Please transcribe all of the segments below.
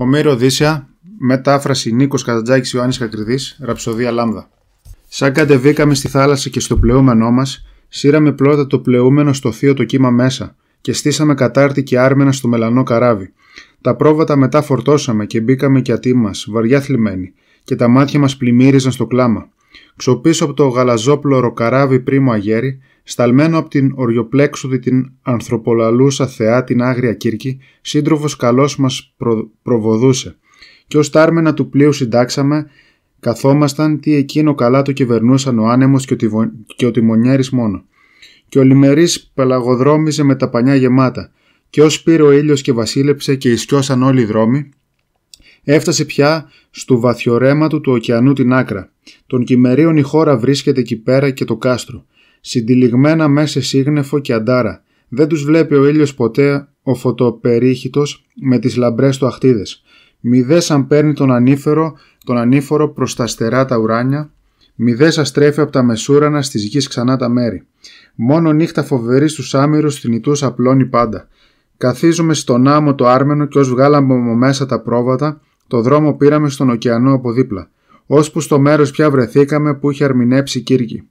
Ομέρο Δίσια, μετάφραση Νίκος Κατατζάκης Ιωάννης Κακριδής, ραψοδία Λάμδα. Σαν κατεβήκαμε στη θάλασσα και στο πλεούμενό μας, σύραμε πλώτα το πλεούμενο στο θείο το κύμα μέσα και στήσαμε κατάρτι και άρμενα στο μελανό καράβι. Τα πρόβατα μετά φορτώσαμε και μπήκαμε κι ατή μας, βαριά θλιμμένοι, και τα μάτια μας πλημμύριζαν στο κλάμα ξοπίσω από το γαλαζόπλωρο καράβι πρίμο αγέρι, σταλμένο από την οριοπλέξουδη την ανθρωπολαλούσα θεά την άγρια κύρκη, σύντροφος καλός μας προ... προβοδούσε. Και ως τάρμενα του πλοίου συντάξαμε, καθόμασταν τι εκείνο καλά το κυβερνούσαν ο άνεμος και ο, και ο τιμονιέρης μόνο. Και ο λιμερής πελαγοδρόμιζε με τα πανιά γεμάτα, και ως πήρε ο ήλιος και βασίλεψε και ισκιώσαν όλοι οι δρόμοι, Έφτασε πια στο βαθιορέμα του του ωκεανού την άκρα. Τον κυμερίων η χώρα βρίσκεται εκεί πέρα και το κάστρο. Συντυλιγμένα μέσα σύγνεφο και αντάρα. Δεν τους βλέπει ο ήλιος ποτέ ο φωτοπερίχητος με τις λαμπρές του αχτίδες. Μηδε αν παίρνει τον ανήφερο, τον ανήφορο προς τα στερά τα ουράνια, μηδές αστρέφει από τα μεσούρανα στις γης ξανά τα μέρη. Μόνο νύχτα φοβερή στους άμυρους θνητούς απλώνει πάντα. Καθίζουμε στον άμμο το άρμενο και ως βγάλαμε μέσα τα πρόβατα, το δρόμο πήραμε στον ωκεανό από δίπλα, ώσπου στο μέρος πια βρεθήκαμε που είχε αρμηνέψει Κύρκη.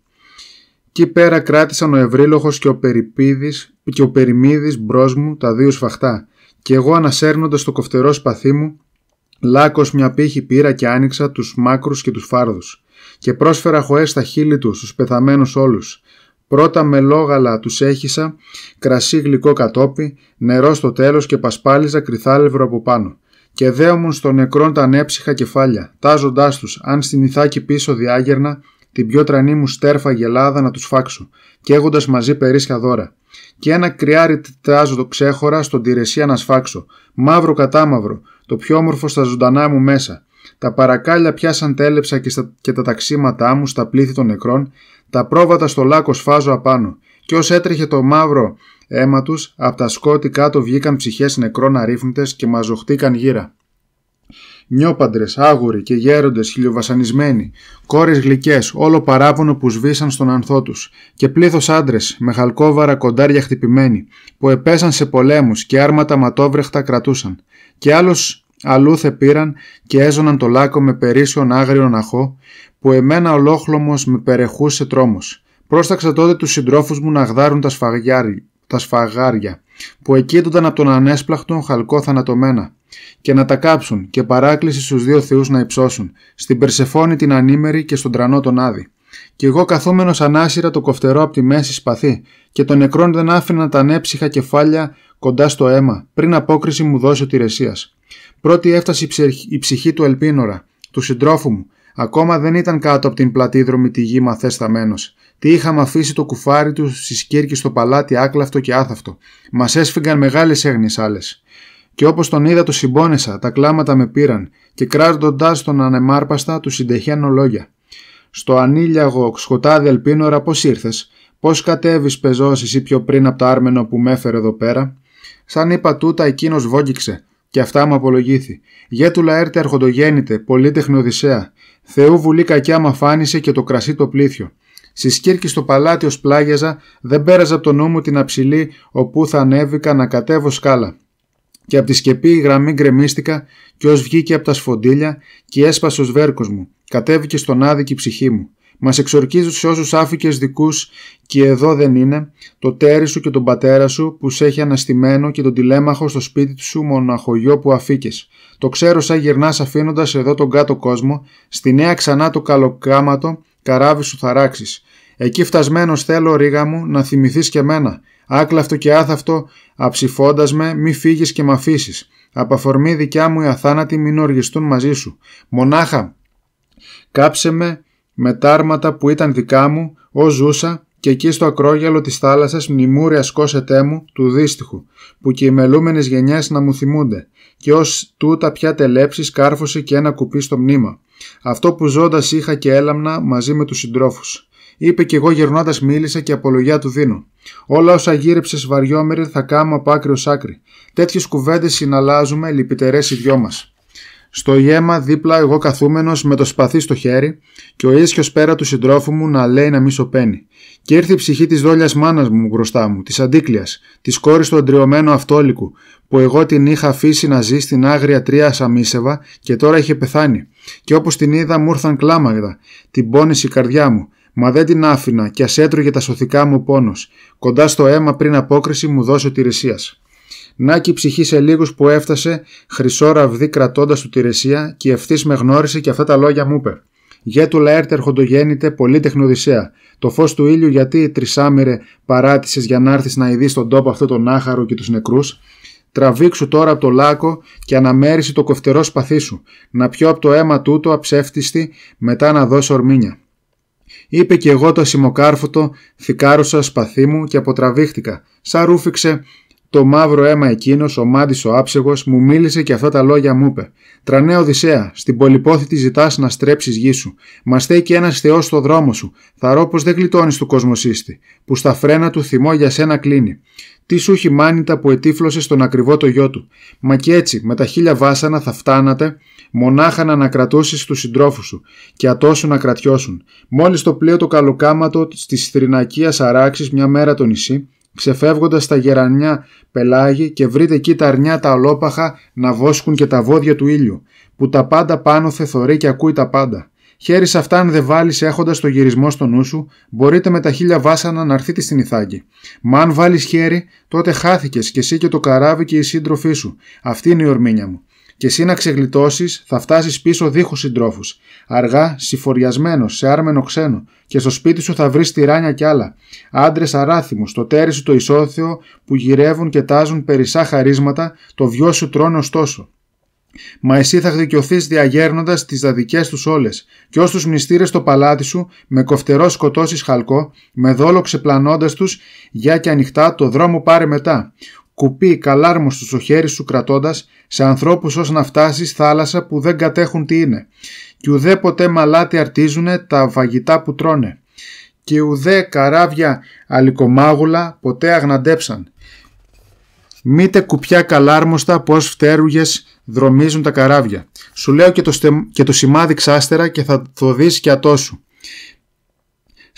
Κι πέρα κράτησαν ο Ευρύλοχος και ο, Περιπίδης, και ο Περιμίδης μπρος μου τα δύο σφαχτά και εγώ ανασέρνοντας το κοφτερό σπαθί μου λάκο μια πύχη πήρα και άνοιξα τους μάκρους και τους φάρδους και πρόσφερα χωέ στα χείλη τους στους πεθαμένους όλους. Πρώτα με λόγαλα τους έχισα, κρασί γλυκό κατόπι, νερό στο τέλος και πασπάλιζα κρυθάλευρο από πάνω και δέομουν στον νεκρόν τα ανέψυχα κεφάλια, τάζοντάς τους, αν στην Ιθάκη πίσω διάγερνα, την πιο τρανή μου στέρφα γελάδα να τους φάξω, έχοντα μαζί περίσχα δώρα. Και ένα κρυάρι τάζω το ξέχωρα στον τυρεσία να σφάξω, μαύρο κατά μαύρο, το πιο όμορφο στα ζωντανά μου μέσα. Τα παρακάλια πιάσαν τέλεψα και, τα ταξίματά μου στα πλήθη των νεκρών, τα πρόβατα στο λάκκο σφάζω απάνω, και ως έτρεχε το μαύρο αίμα τους, από τα σκότη κάτω βγήκαν ψυχές νεκρών αρρύφνητες και μαζοχτήκαν γύρα. Νιόπαντρες, άγουροι και γέροντες χιλιοβασανισμένοι, κόρες γλυκές, όλο παράπονο που σβήσαν στον ανθό τους και πλήθος άντρες με χαλκόβαρα κοντάρια χτυπημένοι που επέσαν σε πολέμους και άρματα ματόβρεχτα κρατούσαν και άλλου αλούθε πήραν και έζωναν το λάκκο με περίσσιον άγριον αχό που εμένα ολόχλωμος με περεχούσε τρόμος. Πρόσταξα τότε τους συντρόφους μου να γδάρουν τα σφαγιάρι, τα σφαγάρια, που εκείτονταν από τον ανέσπλαχτο χαλκό θανατωμένα, και να τα κάψουν και παράκληση στους δύο θεούς να υψώσουν, στην Περσεφόνη την ανήμερη και στον τρανό τον Άδη. Κι εγώ καθούμενος ανάσυρα το κοφτερό από τη μέση σπαθή και των νεκρών δεν άφηνα τα ανέψυχα κεφάλια κοντά στο αίμα, πριν απόκριση μου δώσει ο Τηρεσίας. Πρώτη έφτασε η ψυχή του Ελπίνωρα, του συντρόφου μου, Ακόμα δεν ήταν κάτω από την πλατίδρομη τη γη μαθέσταμένος. Τι είχαμε αφήσει το κουφάρι του στις κύρκε στο παλάτι άκλαυτο και άθαυτο. Μας έσφυγαν μεγάλες έγνοιες άλλε. Και όπως τον είδα, το συμπόνεσα, τα κλάματα με πήραν, και κράζοντάς τον ανεμάρπαστα, του συντεχένω λόγια. Στο ανήλιαγο σκοτάδι ελπίνωρα, πώς ήρθες, πώς κατέβεις πεζός εσύ πιο πριν από το άρμενο που με έφερε εδώ πέρα. Σαν είπα τούτα, εκείνος βόγγιξε, και αυτά μου απολογήθη. Γέτουλα έρτε αρχοντογέννητε, πολύτεχνη Οδυσσέα, Θεού βουλή κακιά μα φάνησε και το κρασί το πλήθιο. Στη σκύρκη στο παλάτι ως πλάγιαζα, δεν πέραζα από το νου μου την αψηλή, όπου θα ανέβηκα να κατέβω σκάλα. Και από τη σκεπή η γραμμή γκρεμίστηκα, και ως βγήκε από τα σφοντίλια, και έσπασε ο σβέρκος μου. Κατέβηκε στον άδικη ψυχή μου. Μας εξορκίζεις σε όσους άφηκες δικούς και εδώ δεν είναι, το τέρι σου και τον πατέρα σου που σε έχει αναστημένο και τον τηλέμαχο στο σπίτι σου μοναχογιό που αφήκες. Το ξέρω σαν γυρνά αφήνοντας εδώ τον κάτω κόσμο, στη νέα ξανά το καλοκάματο καράβι σου θαράξει. Εκεί φτασμένος θέλω, ρίγα μου, να θυμηθείς και μένα. Άκλαυτο και άθαυτο, αψηφώντας με, μη φύγεις και μ' αφήσεις. Απαφορμή δικιά μου οι αθάνατοι μην οργιστούν μαζί σου. Μονάχα, κάψε με με τάρματα που ήταν δικά μου, ω ζούσα και εκεί στο ακρόγελο της θάλασσας μνημούρια σκόσετέ μου του δύστιχου, που και οι μελούμενες γενιές να μου θυμούνται, και ως τούτα πια τελέψεις κάρφωσε και ένα κουπί στο μνήμα. Αυτό που ζώντας είχα και έλαμνα μαζί με τους συντρόφους. Είπε κι εγώ γερνώντα μίλησα και απολογιά του δίνω. Όλα όσα γύρεψε βαριόμερη θα κάμω από άκρη ω άκρη. Τέτοιες κουβέντες συναλλάζουμε λυπητερές οι δυο μας. Στο γέμα δίπλα εγώ καθούμενος με το σπαθί στο χέρι και ο ίσιος πέρα του συντρόφου μου να λέει να μη σωπαίνει. Και ήρθε η ψυχή της δόλιας μάνας μου μπροστά μου, της αντίκλειας, της κόρης του αντριωμένου αυτόλικου, που εγώ την είχα αφήσει να ζει στην άγρια τρία σαμίσεβα και τώρα είχε πεθάνει. Και όπως την είδα μου ήρθαν κλάμαγδα, την πόνισε η καρδιά μου, Μα δεν την άφηνα και ας τα σωθικά μου πόνος. Κοντά στο αίμα πριν απόκριση μου δώσω τη ρησίας. Να και η ψυχή σε λίγους που έφτασε, χρυσό ραβδί κρατώντας του τη ρεσία, και ευθύς με γνώρισε και αυτά τα λόγια μου είπε. Γέτουλα έρτε ερχοντογέννητε πολύ τεχνοδυσσέα, Το φως του ήλιου γιατί τρισάμυρε παράτησες για να έρθεις να ειδείς στον τόπο αυτό τον άχαρο και τους νεκρούς. Τραβήξου τώρα από το λάκο και αναμέρισε το κοφτερό σπαθί σου. Να πιω από το αίμα τούτο αψεύτιστη, μετά να δώσω ορμήνια. Είπε και εγώ το ασημοκάρφωτο, θικάρουσα σπαθί μου και αποτραβήχτηκα. Σα ρούφηξε το μαύρο αίμα εκείνος, ο μάντης ο άψεγο, μου μίλησε και αυτά τα λόγια μου είπε. Τρανέ Οδυσσέα, στην πολυπόθητη ζητάς να στρέψεις γη σου. Μα στέκει ένας Θεός στο δρόμο σου. Θαρώ πως δεν γλιτώνεις του κοσμοσύστη, που στα φρένα του θυμό για σένα κλείνει. Τι σου έχει μάνητα που ετύφλωσες στον ακριβό το γιο του. Μα και έτσι, με τα χίλια βάσανα θα φτάνατε, μονάχα να ανακρατώσεις τους συντρόφους σου και ατόσου να κρατιώσουν. Μόλις το πλοίο το καλοκάματο της θρηνακίας αράξη μια μέρα το νησί, ξεφεύγοντας τα γερανιά πελάγη και βρείτε εκεί τα αρνιά τα ολόπαχα να βόσκουν και τα βόδια του ήλιου, που τα πάντα πάνω θεθωρεί και ακούει τα πάντα. Χέρι αυτά αν δεν βάλεις έχοντας το γυρισμό στο νου σου, μπορείτε με τα χίλια βάσανα να αρθείτε στην Ιθάκη. Μα αν βάλεις χέρι, τότε χάθηκες και εσύ και το καράβι και η σύντροφή σου. Αυτή είναι η ορμήνια μου και εσύ να ξεγλιτώσεις, θα φτάσεις πίσω δίχως συντρόφους. Αργά, συφοριασμένο, σε άρμενο ξένο, και στο σπίτι σου θα βρεις τυράνια κι άλλα. Άντρες αράθυμου, το τέρι σου το ισόθεο, που γυρεύουν και τάζουν περισσά χαρίσματα, το βιό σου τρώνε ωστόσο. Μα εσύ θα δικαιωθείς διαγέρνοντας τις δαδικές τους όλες, και ως τους μνηστήρες το παλάτι σου, με κοφτερό σκοτώσεις χαλκό, με δόλο ξεπλανώντας τους, για και ανοιχτά το δρόμο πάρε μετά κουπί καλάρμοστου στο χέρι σου κρατώντας, σε ανθρώπους ως να φτάσεις θάλασσα που δεν κατέχουν τι είναι. Και ουδέ ποτέ μαλάτι αρτίζουνε τα βαγητά που τρώνε. Και ουδέ καράβια αλικομάγουλα ποτέ αγναντέψαν. Μήτε κουπιά καλάρμοστα πως φτέρουγες δρομίζουν τα καράβια. Σου λέω και το, σημάδι ξάστερα και θα το δεις και σου.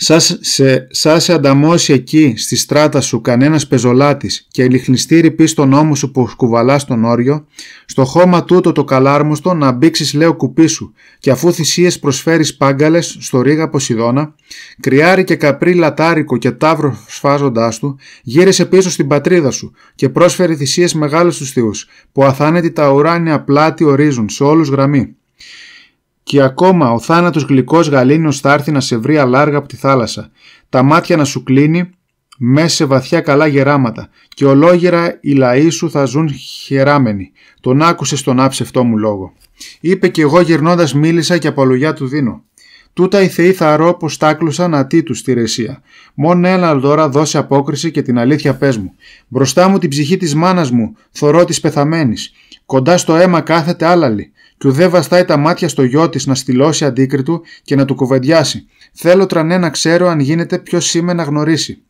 Σας, σε, σας ανταμώσει εκεί στη στράτα σου κανένας πεζολάτης και λιχνιστήρι πει στον ώμο σου που σκουβαλάς τον όριο, στο χώμα τούτο το καλάρμουστο να μπήξεις λέω κουπί σου και αφού θυσίες προσφέρεις πάγκαλες στο ρίγα Ποσειδώνα, κρυάρι και καπρί λατάρικο και τάβρο σφάζοντάς του, γύρισε πίσω στην πατρίδα σου και πρόσφερε θυσίες μεγάλες στους θεούς, που αθάνεται τα ουράνια πλάτη ορίζουν σε όλους γραμμή. Και ακόμα ο θάνατος γλυκός γαλήνιος θα έρθει να σε βρει αλάργα από τη θάλασσα. Τα μάτια να σου κλείνει μέσα σε βαθιά καλά γεράματα. Και ολόγερα οι λαοί σου θα ζουν χεράμενοι. Τον άκουσες τον άψευτό μου λόγο. Είπε κι εγώ γυρνώντας μίλησα και απολογιά του δίνω. Τούτα οι θεοί θα ρω πως τάκλουσαν ατήτου στη ρεσία. Μόνο ένα δώρα δώσε απόκριση και την αλήθεια πες μου. Μπροστά μου την ψυχή της μάνας μου, θωρώ της πεθαμένης. Κοντά στο αίμα κάθεται άλλαλη και δε βαστάει τα μάτια στο γιο της να στυλώσει αντίκριτου και να του κουβεντιάσει. Θέλω τρανέ να ξέρω αν γίνεται ποιο είμαι να γνωρίσει.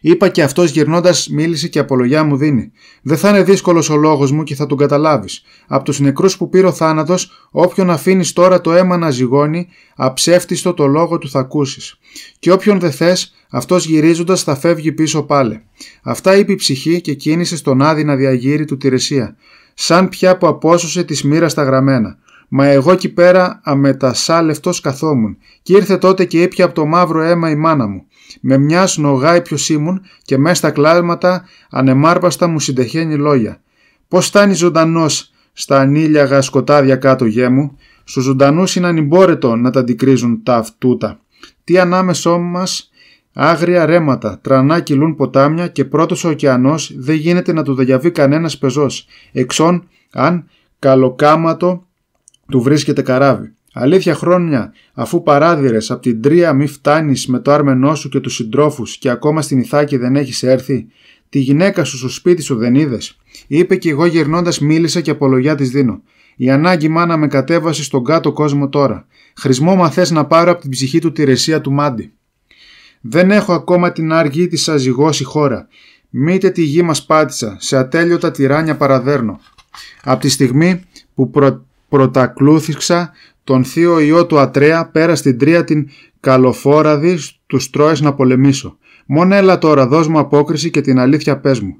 Είπα και αυτός γυρνώντας, μίλησε και απολογιά μου δίνει. Δεν θα είναι δύσκολος ο λόγος μου και θα τον καταλάβεις. Από τους νεκρούς που πήρε ο θάνατος, όποιον αφήνεις τώρα το αίμα να ζυγώνει, αψεύτιστο το λόγο του θα ακούσεις. Και όποιον δε θες, αυτός γυρίζοντας θα φεύγει πίσω πάλι. Αυτά είπε η ψυχή και κίνησε στον να διαγύρι του Τηρεσία σαν πια που απόσωσε της μοίρας στα γραμμένα. Μα εγώ εκεί πέρα αμετασάλευτος καθόμουν και ήρθε τότε και ήπια από το μαύρο αίμα η μάνα μου. Με μια σνογάϊ ποιος ήμουν και μέσα στα κλάσματα ανεμάρπαστα μου συντεχαίνει λόγια. Πώς στάνει ζωντανός στα ανήλιαγα σκοτάδια κάτω γέ μου, στους ζωντανούς είναι ανυμπόρετο να τα αντικρίζουν τα αυτούτα. Τι ανάμεσό μας Άγρια ρέματα, τρανά κυλούν ποτάμια και πρώτος ο ωκεανός δεν γίνεται να του διαβεί κανένας πεζός, εξών αν καλοκάματο του βρίσκεται καράβι. Αλήθεια χρόνια, αφού παράδειρε από την τρία μη φτάνεις με το άρμενό σου και τους συντρόφους και ακόμα στην Ιθάκη δεν έχεις έρθει, τη γυναίκα σου στο σπίτι σου δεν είδες. Είπε κι εγώ γυρνώντας μίλησα και απολογιά της δίνω. Η ανάγκη μάνα με κατέβασε στον κάτω κόσμο τώρα. Χρησμό μαθές να πάρω από την ψυχή του τη ρεσία του Μάντι. Δεν έχω ακόμα την άργη της η χώρα. Μήτε τη γη μας πάτησα, σε ατέλειωτα τυράνια παραδέρνω. Από τη στιγμή που προ... πρωτακλούθηξα τον θείο ιό του Ατρέα πέρα στην τρία την καλοφόραδη του Τρώες να πολεμήσω. Μόνο έλα τώρα δώσ' μου απόκριση και την αλήθεια πες μου.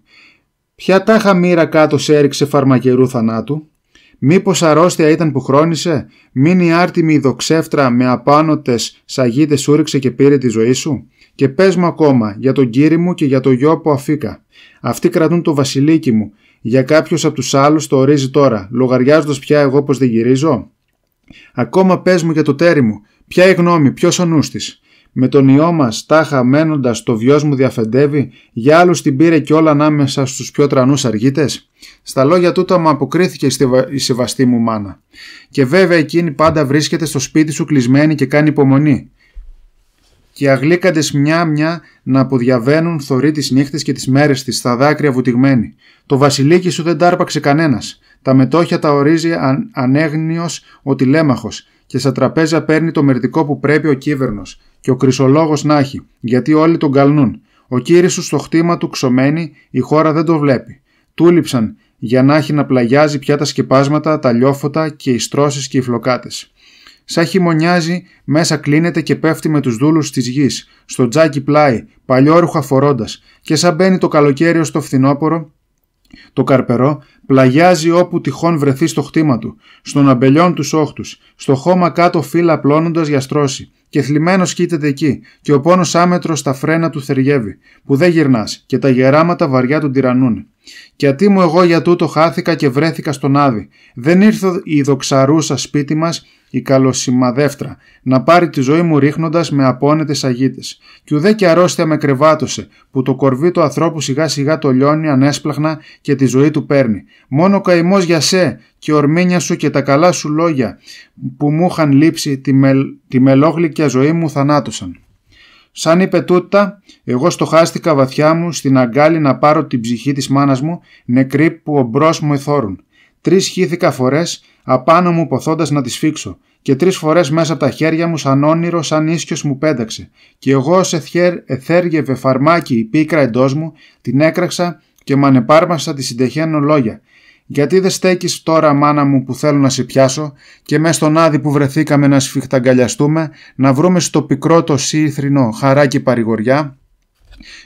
Ποια τάχα μοίρα κάτω σε έριξε φαρμακερού θανάτου. Μήπως αρρώστια ήταν που χρόνισε, μην η άρτιμη δοξεύτρα με απάνωτε, σαγίδες σούριξε και πήρε τη ζωή σου. Και πες μου ακόμα για τον κύρι μου και για το γιο που αφήκα. Αυτοί κρατούν το βασιλίκι μου. Για κάποιο από τους άλλους το ορίζει τώρα, λογαριάζοντας πια εγώ πως δεν γυρίζω. Ακόμα πες μου για το τέρι μου. Ποια η γνώμη, ποιος ο νους με τον ιό μας τάχα μένοντας το βιός μου διαφεντεύει, για άλλους την πήρε όλα ανάμεσα στους πιο τρανούς αργίτες. Στα λόγια τούτα μου αποκρίθηκε η σεβαστή μου μάνα. Και βέβαια εκείνη πάντα βρίσκεται στο σπίτι σου κλεισμένη και κάνει υπομονή. Και αγλίκαντες μια-μια να αποδιαβαίνουν θωρεί τις νύχτες και τις μέρες της, στα δάκρυα βουτυγμένη. Το βασιλίκι σου δεν τάρπαξε κανένας. Τα μετόχια τα ορίζει αν, ο και σε τραπέζια παίρνει το μερτικό που πρέπει ο κύβερνος και ο κρυσολόγο να έχει, γιατί όλοι τον καλνούν. Ο κύριος σου στο χτήμα του ξωμένη, η χώρα δεν το βλέπει. Τούληψαν για να έχει να πλαγιάζει πια τα σκεπάσματα, τα λιόφωτα και οι στρώσεις και οι φλοκάτες. Σαν χειμωνιάζει, μέσα κλείνεται και πέφτει με τους δούλους της γης, στο τζάκι πλάι, παλιόρουχα φορώντας, και σαν μπαίνει το καλοκαίρι στο φθινόπωρο, το καρπερό πλαγιάζει όπου τυχόν βρεθεί στο χτήμα του, στον αμπελιόν του όχτου, στο χώμα κάτω φύλλα πλώνοντα για στρώση, και θλιμμένος κοίταται εκεί, και ο πόνος άμετρος στα φρένα του θεριεύει, που δεν γυρνάς, και τα γεράματα βαριά του τυρανούν. Και ατί μου εγώ για τούτο χάθηκα και βρέθηκα στον άδει. Δεν ήρθε η δοξαρούσα σπίτι μας η καλοσημαδεύτρα, να πάρει τη ζωή μου ρίχνοντας με απόνετες αγίτες. Κι ουδέ και αρρώστια με κρεβάτωσε, που το κορβί του ανθρώπου σιγά σιγά το λιώνει ανέσπλαχνα και τη ζωή του παίρνει. Μόνο καημός για σέ και ορμήνια σου και τα καλά σου λόγια, που μου είχαν λείψει τη, μελ τη μελόγλυκια ζωή μου θανάτωσαν. Σαν είπε τούτα, εγώ στοχάστηκα βαθιά μου στην αγκάλι να πάρω την ψυχή της μάνας μου, νεκρή που ο μπρος μου εθώρουν. τρεις χύθηκα φορές, απάνω μου ποθώντας να τη σφίξω, και τρεις φορές μέσα από τα χέρια μου, σαν όνειρο, σαν ίσιος μου πέταξε. Και εγώ, ως εθέργευε φαρμάκι η πίκρα εντός μου, την έκραξα και μ' ανεπάρμασα τη συντεχένω λόγια. Γιατί δε στέκεις τώρα, μάνα μου, που θέλω να σε πιάσω και μες στον άδη που βρεθήκαμε να σφιχταγκαλιαστούμε, να βρούμε στο πικρό το σύθρινο χαράκι παρηγοριά,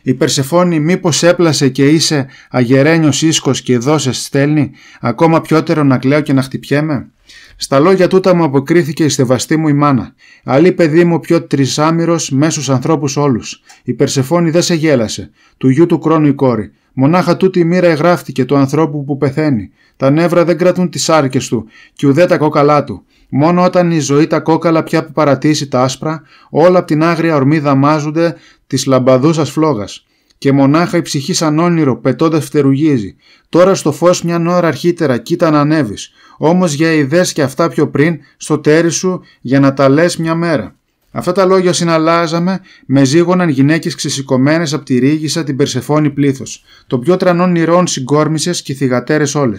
η Περσεφόνη μήπως έπλασε και είσαι αγερένιος ίσκος και δώσες στέλνει, ακόμα πιότερο να κλαίω και να χτυπιέμαι. Στα λόγια τούτα μου αποκρίθηκε η στεβαστή μου η μάνα. άλλη παιδί μου πιο τρισάμυρος μέσους ανθρώπους όλους. Η Περσεφόνη δεν σε γέλασε, του γιου του κρόνου η κόρη. Μονάχα τούτη η μοίρα εγγράφτηκε του ανθρώπου που πεθαίνει. Τα νεύρα δεν κρατούν τις άρκες του και ουδέ τα κόκαλά του. Μόνο όταν η ζωή τα κόκαλα πια που παρατήσει τα άσπρα, όλα απ' την άγρια ορμή δαμάζονται της λαμπαδούσας φλόγας. Και μονάχα η ψυχή σαν όνειρο πετώντας φτερουγίζει. Τώρα στο φως μια ώρα αρχίτερα, κοίτα να ανέβεις. Όμως για ιδέες και αυτά πιο πριν, στο τέρι σου για να τα λες μια μέρα. Αυτά τα λόγια συναλλάζαμε με ζήγωναν γυναίκες ξεσηκωμένες από τη ρίγησα την περσεφώνη πλήθος. Το πιο τρανόν ηρών συγκόρμησες και θυγατέρες όλες.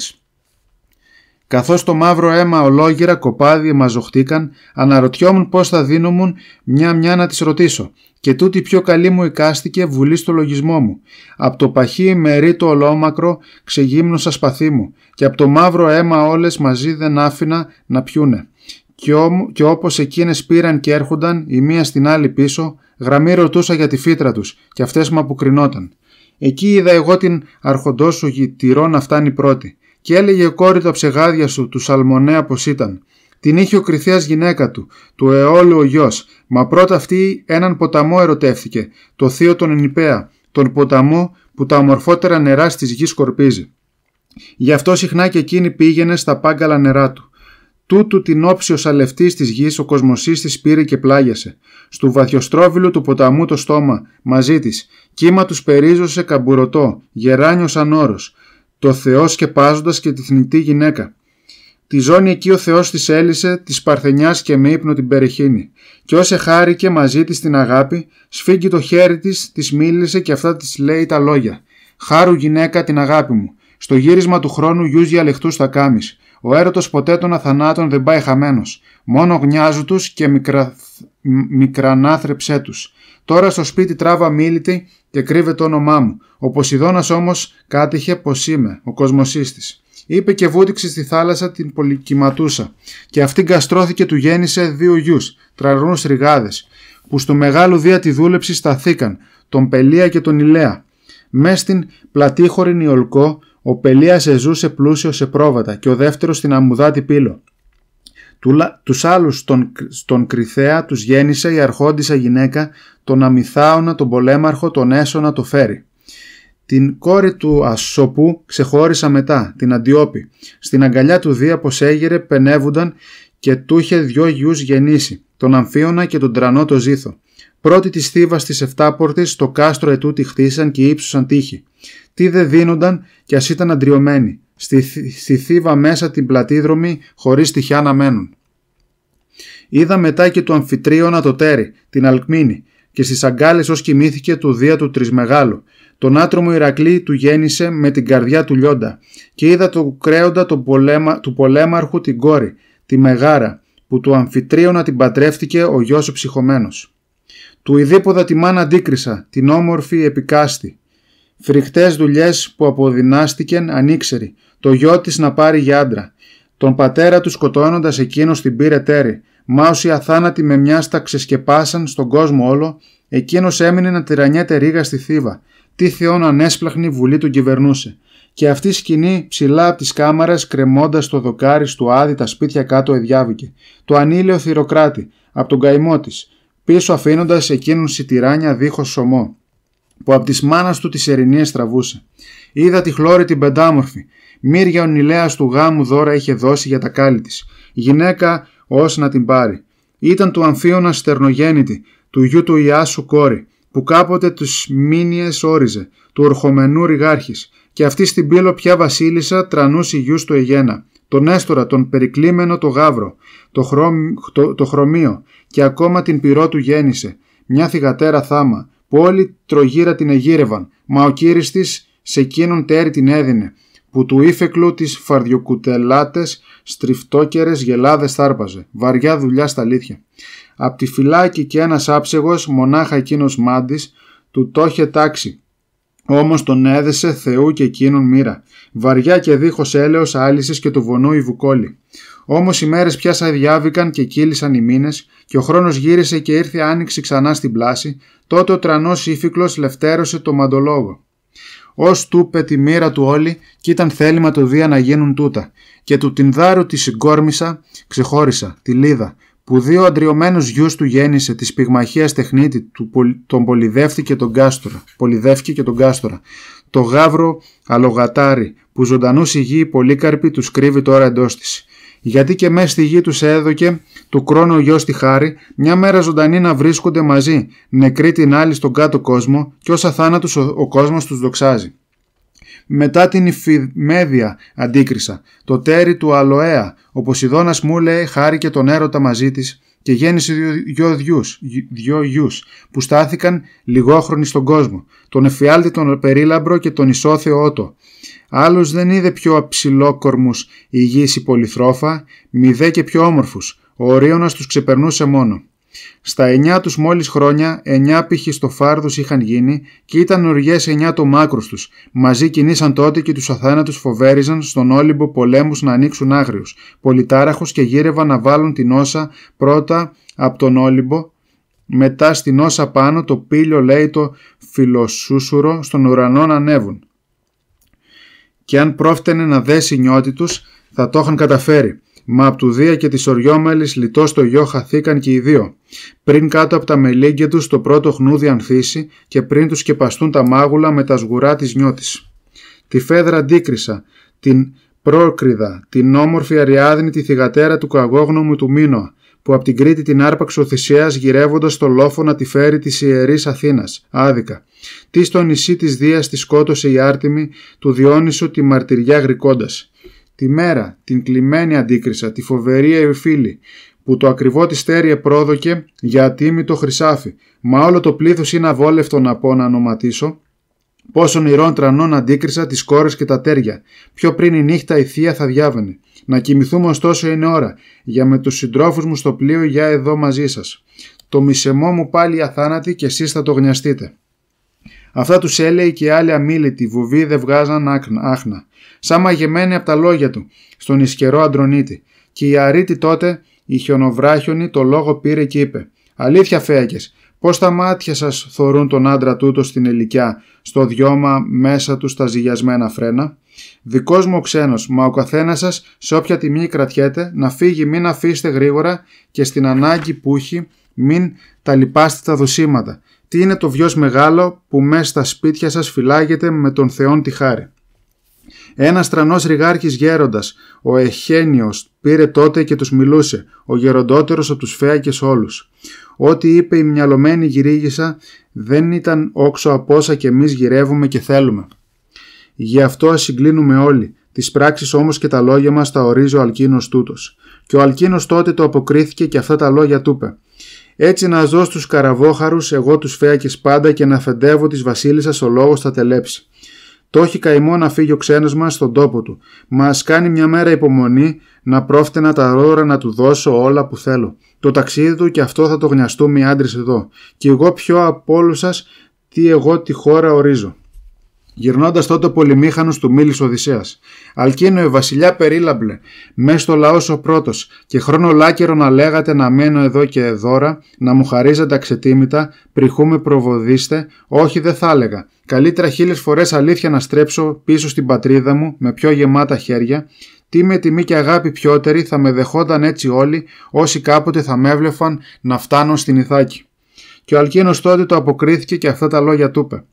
Καθώς το μαύρο αίμα ολόγυρα κοπάδι μαζοχτήκαν, αναρωτιόμουν πώς θα δίνομουν μια-μια να τις ρωτήσω. Και τούτη πιο καλή μου εικάστηκε βουλή στο λογισμό μου. Απ' το παχύ μερί το ολόμακρο ξεγύμνωσα σπαθί μου και απ' το μαύρο αίμα όλες μαζί δεν άφηνα να πιούνε. Και, ό, και όπως εκείνες πήραν και έρχονταν η μία στην άλλη πίσω, γραμμή ρωτούσα για τη φύτρα τους και αυτές μου αποκρινόταν. Εκεί είδα εγώ την αρχοντόσογη τυρό να φτάνει πρώτη και έλεγε η κόρη τα ψεγάδια σου του Σαλμονέα πως ήταν. Την είχε ο κρυθέας γυναίκα του, του αιώλου ο γιος, μα πρώτα αυτή έναν ποταμό ερωτεύθηκε, το θείο των Ενιπέα, τον ποταμό που τα ομορφότερα νερά στις γης σκορπίζει. Γι' αυτό συχνά και εκείνη πήγαινε στα πάγκαλα νερά του. Τούτου την όψη ο σαλευτής της γης, ο κοσμοσύστης πήρε και πλάγιασε. Στου βαθιοστρόβιλου του ποταμού το στόμα, μαζί της, κύμα τους περίζωσε καμπουρωτό, γεράνιος σαν όρος το Θεός σκεπάζοντας και τη θνητή γυναίκα. Τη ζώνη εκεί ο Θεός της έλυσε, της παρθενιάς και με ύπνο την περιχύνη. Και ως χάρηκε μαζί της την αγάπη, σφίγγει το χέρι της, της μίλησε και αυτά της λέει τα λόγια. Χάρου γυναίκα την αγάπη μου, στο γύρισμα του χρόνου γιούς διαλεχτού θα κάμεις. Ο έρωτος ποτέ των αθανάτων δεν πάει χαμένος. Μόνο γνιάζου τους και μικρα... μικρανάθρεψέ τους. Τώρα στο σπίτι τράβα μίλητη και κρύβε το όνομά μου. Ο Ποσειδώνας όμως κάτυχε πως είμαι, ο κοσμοσύστης. Είπε και βούτυξε στη θάλασσα την πολυκυματούσα. Και αυτή γκαστρώθηκε του γέννησε δύο γιους, τραρνούς τριγάδε, που στο μεγάλο δία τη δούλεψη σταθήκαν, τον Πελία και τον Ηλέα. Μέ στην πλατήχωρη Νιολκό, ο Πελίας ζούσε πλούσιο σε πρόβατα και ο δεύτερος στην αμμουδάτη πύλο. Τους άλλους στον τον Κρυθέα τους γέννησε η αρχόντισα γυναίκα, τον Αμυθάωνα, τον Πολέμαρχο, τον Έσονα, το Φέρι. Την κόρη του Ασσοπού ξεχώρισα μετά, την Αντιόπη. Στην αγκαλιά του Δία πως έγειρε πενεύουνταν και του είχε δυο γιους γεννήσει, τον Αμφίωνα και τον Τρανό το Ζήθο. Πρώτη της θύβας της Εφτάπορτης το κάστρο ετούτη χτίσαν και ύψουσαν τείχη τι δε δίνονταν κι ας ήταν αντριωμένοι, στη, στη θύβα μέσα την πλατίδρομη χωρίς τυχιά να μένουν. Είδα μετά και του αμφιτρίωνα το τέρι, την αλκμίνη, και στις αγκάλες ως κοιμήθηκε του δία του τρισμεγάλου. Τον άτρομο Ηρακλή του γέννησε με την καρδιά του λιόντα και είδα το κρέοντα το πολέμα, του πολέμαρχου την κόρη, τη Μεγάρα, που του αμφιτρίωνα την πατρεύτηκε ο γιος ο ψυχωμένος. Του Ιδίποδα τη μάνα αντίκρισα, την όμορφη επικάστη, Φρικτές δουλειές που αποδυνάστηκαν ανήξερη, το γιο της να πάρει για άντρα. Τον πατέρα του σκοτώνοντας εκείνος την πήρε τέρη. όσοι αθάνατοι με τα ξεσκεπάσαν στον κόσμο όλο, εκείνος έμεινε να τυρανιέται ρίγα στη θύβα. Τι θεόν ανέσπλαχνη βουλή του κυβερνούσε. Και αυτή σκηνή ψηλά από τις κάμαρες κρεμώντας το δοκάρι του άδει τα σπίτια κάτω εδιάβηκε. Το ανήλιο θυροκράτη από τον καημό της, πίσω αφήνοντας εκείνον τυράνια δίχως σωμό που από τη μάνας του τις ερηνίες τραβούσε. Είδα τη χλώρη την πεντάμορφη. Μύρια ο του γάμου δώρα είχε δώσει για τα κάλλη της. Γυναίκα ως να την πάρει. Ήταν του Αμφίωνα στερνογέννητη, του γιου του Ιάσου κόρη, που κάποτε του μήνιε όριζε, του ορχομενού ρηγάρχης, και αυτή στην πύλο πια βασίλισσα τρανούσε γιους του Αιγένα, τον έστωρα τον περικλείμενο το γάβρο, το, χρω... το, το χρωμίο, και ακόμα την πυρό του γέννησε, μια θυγατέρα θάμα, που όλοι τρογύρα την εγύρευαν, μα ο κύρις σε εκείνον τέρι την έδινε, που του ύφεκλου τις φαρδιοκουτελάτες, στριφτόκερες γελάδες θάρπαζε, βαριά δουλειά στα αλήθεια. Απ' τη φυλάκη και ένας άψεγος, μονάχα εκείνος μάντης, του το είχε τάξει. Όμως τον έδεσε Θεού και εκείνον μοίρα, βαριά και δίχως έλεος άλυσης και του βονού η βουκόλη. Όμως οι μέρες πια σαδιάβηκαν και κύλησαν οι μήνες, και ο χρόνος γύρισε και ήρθε άνοιξη ξανά στην πλάση, τότε ο τρανός ύφικλο λευτέρωσε το μαντολόγο. Ως του τη μοίρα του όλη, και ήταν θέλημα το Δία να γίνουν τούτα. Και του τυνδάρου τη συγκόρμησα, ξεχώρισα, τη λίδα, που δύο αντριωμένους γιους του γέννησε, τη πυγμαχία τεχνίτη, του, τον πολυδεύτη τον κάστορα. Πολυδεύκη και τον κάστορα. Το γάβρο αλογατάρι, που ζωντανούς η γη πολύκαρπη τους κρύβει τώρα εντός της γιατί και μέσα στη γη τους έδωκε του χρόνου γιος τη χάρη, μια μέρα ζωντανή να βρίσκονται μαζί, νεκροί την άλλη στον κάτω κόσμο και όσα θάνατος ο, ο κόσμος τους δοξάζει. Μετά την υφημέδια αντίκρισα, το τέρι του Αλοέα, ο Ποσειδώνας μου λέει χάρη και τον έρωτα μαζί της, και γέννησε δύο, διούς, δύο γιους που στάθηκαν λιγόχρονοι στον κόσμο, τον εφιάλτη τον περίλαμπρο και τον ισόθεο ότο. Άλλος δεν είδε πιο αψιλόκορμους η πολυθρόφα, μηδέ και πιο όμορφους, ο Ορίωνας τους ξεπερνούσε μόνο. Στα εννιά τους μόλις χρόνια, εννιά φάρδους είχαν γίνει και ήταν οργές εννιά το μάκρους τους. Μαζί κινήσαν τότε και τους αθάνατους φοβέριζαν στον Όλυμπο πολέμους να ανοίξουν άγριους, Πολυτάραχος και γύρευαν να βάλουν την όσα πρώτα από τον Όλυμπο μετά στην όσα πάνω το πύλιο λέει το φιλοσούσουρο στον ουρανό να ανέβουν. Και αν πρόφτενε να δέσει νιώτη τους θα το είχαν καταφέρει. Μα από του Δία και της Οριόμελης λιτό το γιο χαθήκαν και οι δύο. Πριν κάτω από τα μελίγκια τους το πρώτο χνούδι ανθίσει και πριν τους σκεπαστούν τα μάγουλα με τα σγουρά της νιώτης. Τη φέδρα αντίκρισα, την πρόκριδα, την όμορφη αριάδνη τη θηγατέρα του καγόγνωμου του Μίνωα, που από την Κρήτη την άρπαξε ο Θησέας γυρεύοντας το λόφο να τη φέρει της ιερής Αθήνας, άδικα. τη στο νησί της Δίας τη σκότωσε η Άρτιμη, του Διόνυσου τη μαρτυριά γρικώντας τη μέρα, την κλειμένη αντίκρισα, τη φοβερή εφήλη, που το ακριβό της στέρι πρόδοκε για ατίμητο χρυσάφι, μα όλο το πλήθος είναι αβόλευτο να πω να ονοματίσω, Πόσων ηρών τρανών αντίκρισα τις κόρες και τα τέρια. Πιο πριν η νύχτα η θεία θα διάβαινε. Να κοιμηθούμε ωστόσο είναι ώρα, για με τους συντρόφους μου στο πλοίο για εδώ μαζί σας. Το μισεμό μου πάλι αθάνατη και εσείς θα το γνιαστείτε. Αυτά τους έλεγε και άλλοι αμήλυτοι, βουβοί δεν βγάζαν άχνα. Σαν μαγεμένοι από τα λόγια του, στον ισχυρό Αντρονίτη. Και η Αρίτη τότε, η χιονοβράχιονη, το λόγο πήρε και είπε: Αλήθεια φέακες, πώς τα μάτια σας θωρούν τον άντρα τούτο στην ελικιά, στο δυόμα μέσα του στα ζυγιασμένα φρένα. Δικός μου ο ξένος, μα ο καθένας σας, σε όποια τιμή κρατιέται, να φύγει, μην αφήσετε γρήγορα και στην ανάγκη που έχει, μην τα λυπάστε τα τι είναι το βιός μεγάλο που μέσα στα σπίτια σας φυλάγεται με τον Θεόν τη χάρη. Ένα τρανό ρηγάρχης γέροντας, ο Εχένιος, πήρε τότε και τους μιλούσε, ο γεροντότερος από τους φέακες όλους. Ό,τι είπε η μυαλωμένη γυρίγησα δεν ήταν όξο από όσα και εμείς γυρεύουμε και θέλουμε. Γι' αυτό ας συγκλίνουμε όλοι, τις πράξεις όμως και τα λόγια μας τα ορίζει ο Αλκίνος τούτος. Και ο Αλκίνος τότε το αποκρίθηκε και αυτά τα λόγια του είπε. Έτσι να ζω στους καραβόχαρους εγώ τους φέακες πάντα και να φεντεύω της βασίλισσας ο λόγος θα τελέψει. Το έχει καημό να φύγει ο ξένος μας στον τόπο του. Μας κάνει μια μέρα υπομονή να πρόφτενα τα ρόρα να του δώσω όλα που θέλω. Το ταξίδι του και αυτό θα το γνιαστούμε οι άντρες εδώ. Και εγώ πιο από όλους σας τι εγώ τη χώρα ορίζω. Γυρνώντας τότε ο πολυμήχανος του μίλης Οδυσσέας. Αλκίνο, η βασιλιά περίλαμπλε, μες στο λαό ο πρώτος, και χρόνο λάκερο να λέγατε να μένω εδώ και εδώρα, να μου χαρίζετε πριχού πριχούμε προβοδίστε, όχι δεν θα έλεγα. Καλύτερα χίλιες φορές αλήθεια να στρέψω πίσω στην πατρίδα μου με πιο γεμάτα χέρια, τι με τιμή και αγάπη πιότερη θα με δεχόταν έτσι όλοι, όσοι κάποτε θα με έβλεφαν να φτάνω στην Ιθάκη. Και ο Αλκίνος τότε το αποκρίθηκε και αυτά τα λόγια του είπε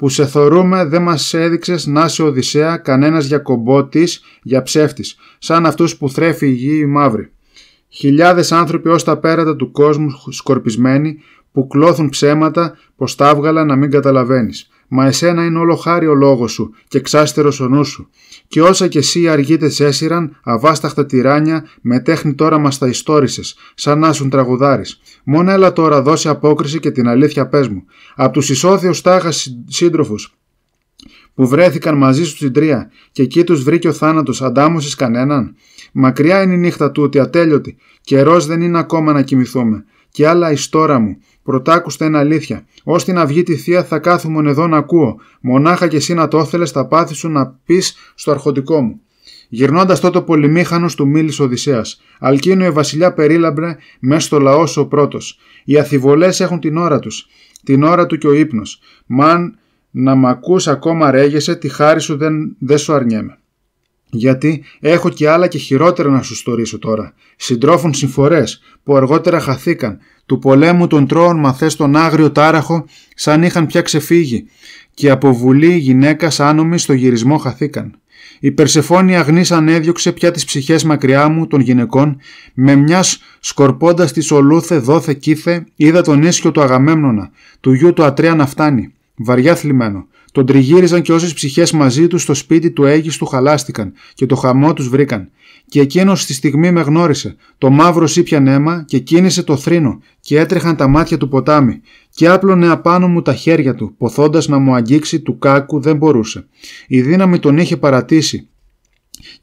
που σε θεωρούμε, δεν μας έδειξες να σε Οδυσσέα κανένας για κομπότης, για ψεύτης, σαν αυτούς που θρέφει η γη η μαύρη. Χιλιάδες άνθρωποι ως τα πέρατα του κόσμου σκορπισμένοι που κλώθουν ψέματα πως τα έβγαλα να μην καταλαβαίνεις. Μα εσένα είναι όλο χάρη ο λόγος σου και ξάστερος ο νους σου. Και όσα και εσύ αργείτε έσυραν, αβάσταχτα τυράνια, με τέχνη τώρα μας τα ιστόρισες, σαν να σου τραγουδάρι. Μόνο έλα τώρα δώσει απόκριση και την αλήθεια πες μου. Απ' τους ισόθεους τάχας σύντροφους, που βρέθηκαν μαζί σου στην τρία, και εκεί τους βρήκε ο θάνατος, αντάμωσες κανέναν. Μακριά είναι η νύχτα τούτη, ατέλειωτη, καιρός δεν είναι ακόμα να κοιμηθούμε. Και άλλα ιστορα μου, Πρωτάκουστε είναι αλήθεια. Ω την αυγή τη θεία θα κάθομαι εδώ να ακούω. Μονάχα και εσύ να το θέλε, θα πάθη σου να πεις στο αρχοντικό μου. Γυρνώντας τότε ο πολυμήχανος του μίλης Οδυσσέα. Αλκίνο η ε, βασιλιά περίλαμπρε μέσα στο λαός ο πρώτος. Οι αθιβολές έχουν την ώρα τους. Την ώρα του και ο ύπνος. Μαν να μ' ακούς ακόμα ρέγεσαι, τη χάρη σου δεν, δεν σου αρνιέμαι. Γιατί έχω και άλλα και χειρότερα να σου στορίσω τώρα. Συντρόφων συμφορές που αργότερα χαθήκαν, του πολέμου των τρώων μαθές τον άγριο τάραχο σαν είχαν πια ξεφύγει και από βουλή γυναίκας άνομη στο γυρισμό χαθήκαν. Η Περσεφόνη αγνής ανέδιωξε πια τις ψυχές μακριά μου των γυναικών, με μιας σκορπώντας τη ολούθε δόθε κήθε είδα τον ίσιο του Αγαμέμνονα, του γιού του Ατρέα να φτάνει, βαριά θλιμμένο. Τον τριγύριζαν και όσες ψυχές μαζί τους στο σπίτι του Αίγης χαλάστηκαν και το χαμό τους βρήκαν και εκείνος στη στιγμή με γνώρισε. Το μαύρο σύπιανε αίμα και κίνησε το θρήνο και έτρεχαν τα μάτια του ποτάμι και άπλωνε απάνω μου τα χέρια του, ποθώντας να μου αγγίξει του κάκου δεν μπορούσε. Η δύναμη τον είχε παρατήσει